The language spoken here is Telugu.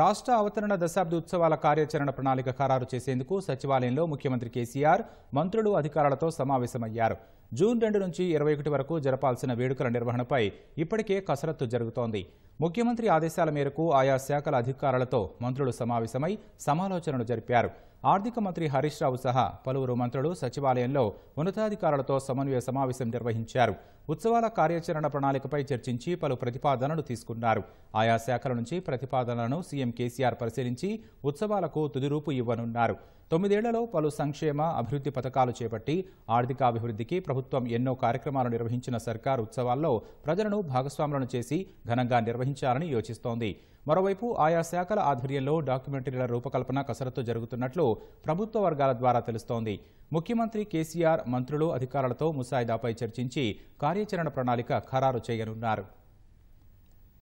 రాష్ట్ర అవతరణ దశాబ్ది ఉత్సవాల కార్యాచరణ ప్రణాళిక ఖరారు చేసేందుకు సచివాలయంలో ముఖ్యమంత్రి కేసీఆర్ మంత్రులు అధికారులతో సమావేశమయ్యారు జూన్ రెండు నుంచి ఇరవై ఒకటి వరకు జరపాల్సిన వేడుకల నిర్వహణపై ఇప్పటికే కసరత్తు జరుగుతోంది ముఖ్యమంత్రి ఆదేశాల మేరకు ఆయా శాఖల అధికారులతో మంత్రులు సమావేశమై సమాలోచనలు జరిపారు ఆర్థిక మంత్రి హరీష్ రావు సహా పలువురు మంత్రులు సచివాలయంలో ఉన్నతాధికారులతో సమన్వయ సమావేశం నిర్వహించారు ఉత్సవాల కార్యాచరణ ప్రణాళికపై చర్చించి పలు ప్రతిపాదనలు తీసుకున్నారు ఆయా శాఖల నుంచి ప్రతిపాదనలను సీఎం కేసీఆర్ పరిశీలించి ఉత్సవాలకు తుదిరూపు ఇవ్వనున్నారు తొమ్మిదేళ్లలో పలు సంక్షేమ అభివృద్ధి పథకాలు చేపట్టి ఆర్థికాభివృద్ధికి ప్రభుత్వం ఎన్నో కార్యక్రమాలు నిర్వహించిన సర్కారు ఉత్సవాల్లో ప్రజలను భాగస్వాములను చేసి ఘనంగా నిర్వహించాలని యోచిస్తోంది మరోవైపు ఆయా శాఖల ఆధ్వర్యంలో డాక్యుమెంటరీల రూపకల్పన కసరత్తు జరుగుతున్నట్లు ప్రభుత్వ వర్గాల ద్వారా తెలుస్తోంది ముఖ్యమంత్రి కేసీఆర్ మంత్రులు అధికారులతో ముసాయిదాపై చర్చించి కార్యాచరణ ప్రణాళిక ఖరారు చేయనున్నారు